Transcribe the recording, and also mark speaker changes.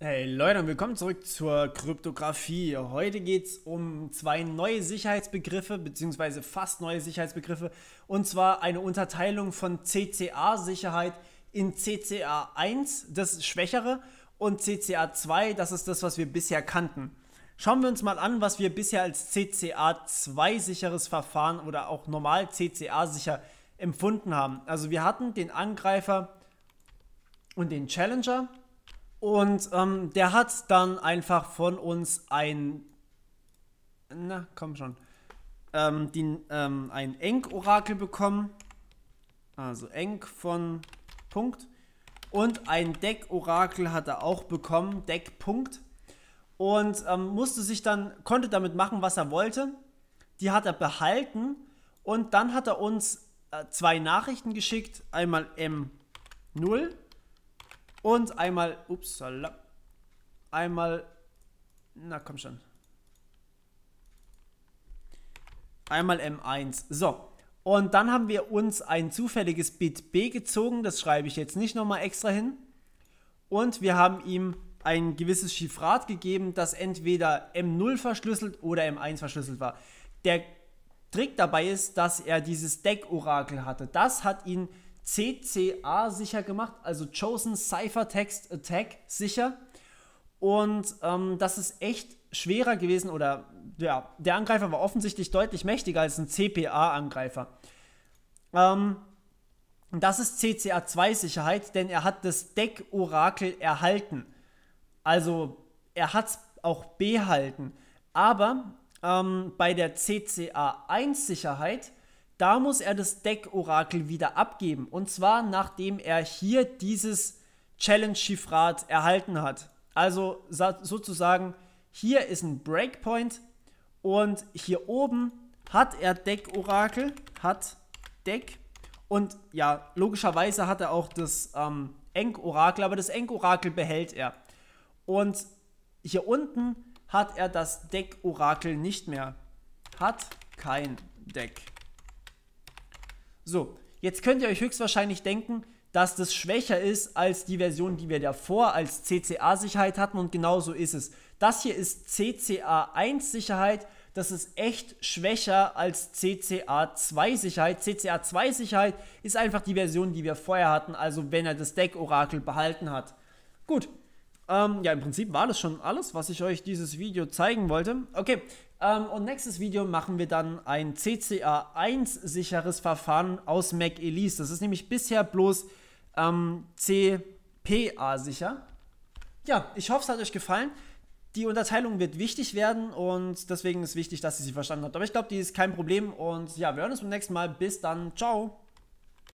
Speaker 1: Hey Leute und willkommen zurück zur Kryptographie. Heute geht es um zwei neue Sicherheitsbegriffe beziehungsweise fast neue Sicherheitsbegriffe und zwar eine Unterteilung von CCA-Sicherheit in CCA 1, das Schwächere, und CCA 2, das ist das, was wir bisher kannten. Schauen wir uns mal an, was wir bisher als CCA 2 sicheres Verfahren oder auch normal CCA sicher empfunden haben. Also wir hatten den Angreifer und den Challenger und ähm, der hat dann einfach von uns ein. Na, komm schon. Ähm, den, ähm, ein Eng-Orakel bekommen. Also Eng von Punkt. Und ein Deck-Orakel hat er auch bekommen. Deck Punkt. Und ähm, musste sich dann, konnte damit machen, was er wollte. Die hat er behalten. Und dann hat er uns äh, zwei Nachrichten geschickt. Einmal M0 und einmal, upsala, einmal, na komm schon. Einmal M1. So, und dann haben wir uns ein zufälliges Bit B gezogen, das schreibe ich jetzt nicht nochmal extra hin. Und wir haben ihm ein gewisses Chiffrat gegeben, das entweder M0 verschlüsselt oder M1 verschlüsselt war. Der Trick dabei ist, dass er dieses Deck-Orakel hatte. Das hat ihn CCA sicher gemacht, also Chosen Ciphertext Attack äh, sicher. Und ähm, das ist echt schwerer gewesen oder ja, der Angreifer war offensichtlich deutlich mächtiger als ein CPA-Angreifer. Ähm, das ist CCA2-Sicherheit, denn er hat das Deck-Orakel erhalten. Also er hat es auch behalten. Aber ähm, bei der CCA1-Sicherheit da muss er das Deck-Orakel wieder abgeben. Und zwar, nachdem er hier dieses Challenge-Chiffrat erhalten hat. Also sozusagen, hier ist ein Breakpoint und hier oben hat er Deck-Orakel, hat Deck und ja, logischerweise hat er auch das ähm, Eng-Orakel, aber das Eng-Orakel behält er. Und hier unten hat er das Deck-Orakel nicht mehr. Hat kein Deck. So, jetzt könnt ihr euch höchstwahrscheinlich denken, dass das schwächer ist als die Version, die wir davor als CCA-Sicherheit hatten und genauso ist es. Das hier ist CCA1-Sicherheit, das ist echt schwächer als CCA2-Sicherheit. CCA2-Sicherheit ist einfach die Version, die wir vorher hatten, also wenn er das Deck-Orakel behalten hat. Gut, ähm, ja im Prinzip war das schon alles, was ich euch dieses Video zeigen wollte. Okay, ähm, und nächstes Video machen wir dann ein CCA1-sicheres Verfahren aus Mac Elise. Das ist nämlich bisher bloß ähm, CPA-sicher. Ja, ich hoffe, es hat euch gefallen. Die Unterteilung wird wichtig werden und deswegen ist wichtig, dass ihr sie verstanden habt. Aber ich glaube, die ist kein Problem. Und ja, wir hören uns beim nächsten Mal. Bis dann. Ciao.